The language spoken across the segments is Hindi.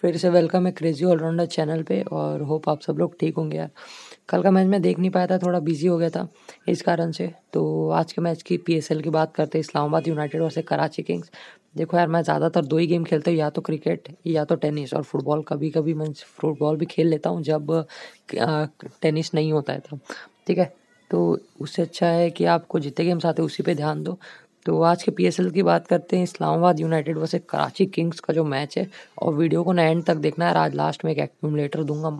फिर से वेलकम है क्रेज़ी ऑलराउंडर चैनल पे और होप आप सब लोग ठीक होंगे यार कल का मैच मैं देख नहीं पाया था थोड़ा बिजी हो गया था इस कारण से तो आज के मैच की पीएसएल की बात करते हैं Islamabad united versus Karachi kings देखो यार मैं ज़्यादातर दो ही गेम खेलता हूँ या तो क्रिकेट या तो टेनिस और फुटबॉल कभी कभी मैं फुटबॉल भी खेल लेता हूँ जब टेनिस नहीं होता है तब ठीक है तो उससे अच्छा है कि आपको जितने गेम्स आते हैं उसी पर ध्यान दो तो आज के पीएसएल की बात करते हैं Islamabad united versus Karachi kings का जो मैच है और वीडियो को ना एंड तक देखना है आज लास्ट में एक एक्यूमलेटर दूंगा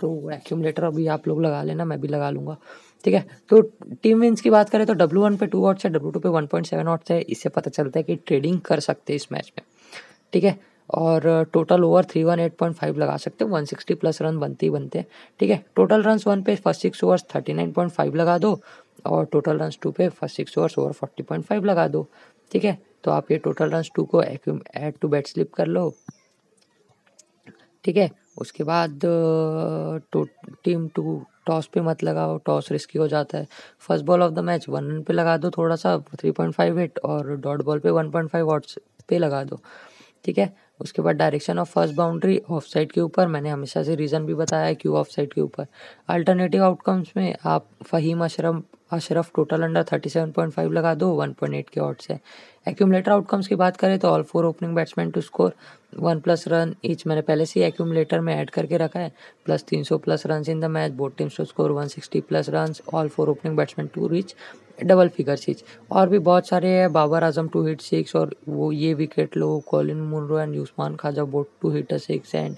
तो एक्यूमलेटर अभी आप लोग लगा लेना मैं भी लगा लूँगा ठीक है तो टीम विन्स की बात करें तो डब्ल्यू वन पे टू ऑट्स है डब्ल्यू टू पे वन पॉइंट सेवन ऑट्स है इससे पता चलता है कि ट्रेडिंग कर सकते हैं इस मैच में ठीक है और total over three one eight point five लगा सकते हो वन सिक्सटी प्लस रन बनते ही बनते हैं ठीक है टोटल रन वन पे first six overs thirty nine point five लगा दो और टोटल रन टू पे first six overs over forty point five लगा दो ठीक है तो आप ये टोटल रन टू को एड टू बैट स्लिप कर लो ठीक है उसके बाद टो, टीम टू टॉस पे मत लगाओ टॉस रिस्की हो जाता है first ball of the match one run पे लगा दो थोड़ा सा थ्री पॉइंट फाइव एट और डॉट बॉल पे वन पॉइंट फाइव वॉट्स पे लगा दो ठीक है उसके बाद direction of first boundary off side के ऊपर मैंने हमेशा से रीज़न भी बताया है क्यों ऑफ साइड के ऊपर अल्टरनेटिव आउटकम्स में आप फ़हीम अशरफ अशरफ टोटल अंडर 37.5 लगा दो 1.8 के ऑट्स है एक्यूमलेटर आउटकम्स की बात करें तो all four opening batsman to score one plus run each मैंने पहले से ही एक्यूमलेटर में ऐड करके रखा है plus 300 plus run in the match both teams to score 160 plus run all four opening batsman to reach double figure each और भी बहुत सारे हैं Babar Azam to hit six और वो ये विकेट लो Colin Munro and Usman Khawaja both to hit six and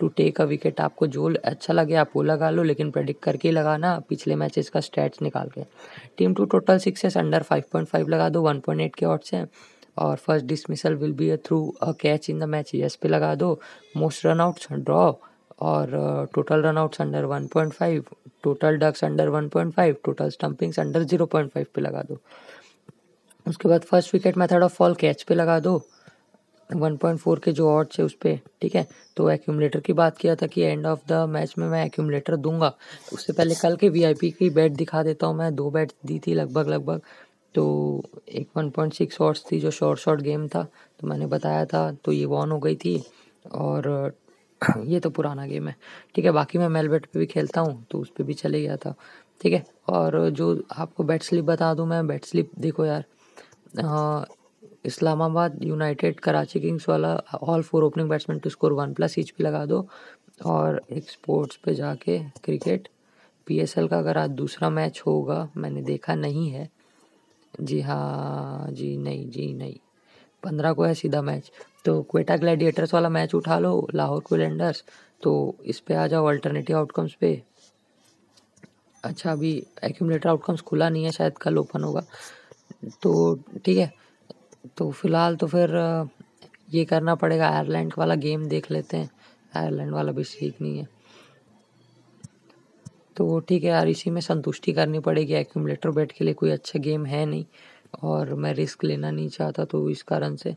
to take a wicket आपको जो अच्छा लगे आप वो लगा लो लेकिन प्रेडिक्ट करके ही लगाना पिछले मैचेस का स्टैट्स निकाल के team two total sixes under five point five लगा दो वन पॉइंट एट के ऑट्स हैं और first dismissal will be a through a catch in the match yes पे लगा दो मोस्ट रन आउट्स ड्रॉ और total run outs under one point five total ducks under one point five total stumpings under zero point five पे लगा दो उसके बाद first wicket method of fall catch पे लगा दो वन पॉइंट फोर के जो ऑट्स है उस पर ठीक है तो एक्यूमलेटर की बात किया था कि एंड ऑफ द मैच में मैं एक्यूमलेटर दूंगा उससे पहले कल के वीआईपी की बैट दिखा देता हूँ मैं दो बैट दी थी लगभग लगभग तो एक वन पॉइंट सिक्स ऑट्स थी जो शॉर्ट शॉर्ट गेम था तो मैंने बताया था तो ये वॉन हो गई थी और ये तो पुराना गेम है ठीक है बाकी मैं मेल बैट पर भी खेलता हूँ तो उस पर भी चले गया था ठीक है और जो आपको बैट स्लिप बता दूँ मैं बैट स्लिप देखो यार इस्लामाबाद यूनाइटेड कराची किंग्स वाला all four opening batsman to score one plus each पे लगा दो और एक स्पोर्ट्स पे जाके क्रिकेट पीएसएल का अगर आज दूसरा मैच होगा मैंने देखा नहीं है जी हाँ जी नहीं जी नहीं पंद्रह को है सीधा मैच तो क्वेटा ग्लैडिएटर्स वाला मैच उठा लो लाहौर कोलेंडर्स तो इस पर आ जाओ अल्टरनेटिव आउटकम्स पे अच्छा अभी एक्यूमलेटर आउटकम्स खुला नहीं है शायद कल ओपन होगा तो ठीक है तो फ़िलहाल तो फिर ये करना पड़ेगा आयरलैंड वाला गेम देख लेते हैं आयरलैंड वाला भी ठीक नहीं है तो ठीक है यार इसी में संतुष्टि करनी पड़ेगी एक्यूमलेटर बैट के लिए कोई अच्छा गेम है नहीं और मैं रिस्क लेना नहीं चाहता तो इस कारण से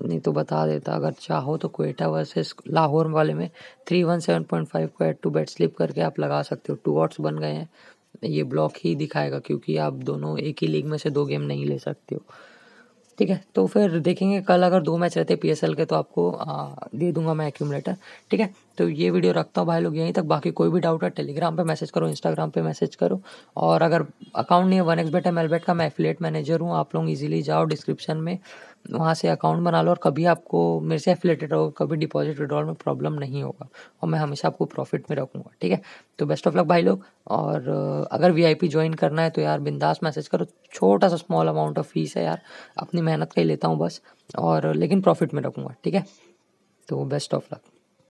नहीं तो बता देता अगर चाहो तो कोयटा वर्सेस लाहौर वाले में three one seven point five को एड टू बैट स्लिप करके आप लगा सकते हो टू आउट्स बन गए हैं ये ब्लॉक ही दिखाएगा क्योंकि आप दोनों एक ही लीग में से दो गेम नहीं ले सकते हो ठीक है तो फिर देखेंगे कल अगर दो मैच रहते पी के तो आपको आ, दे दूंगा मैं एक्यूमलेटर ठीक है तो ये वीडियो रखता हूँ भाई लोग यहीं तक बाकी कोई भी डाउट है टेलीग्राम पे मैसेज करो इंस्टाग्राम पे मैसेज करो और अगर अकाउंट नहीं है one X bet M L का मैं एफिलेट मैनेजर हूँ आप लोग इजीली जाओ डिस्क्रिप्शन में वहाँ से अकाउंट बना लो और कभी आपको मेरे से एफिलेटेड रहो कभी डिपॉजिट विड्रॉल में प्रॉब्लम नहीं होगा और मैं हमेशा आपको प्रॉफिट में रखूँगा ठीक है तो बेस्ट ऑफ लक भाई लोग और अगर वी ज्वाइन करना है तो यार बिंदास मैसेज करो छोटा सा स्मॉल अमाउंट ऑफ फीस है यार अपनी मेहनत का ही लेता हूँ बस और लेकिन प्रॉफिट में रखूँगा ठीक है तो बेस्ट ऑफ लक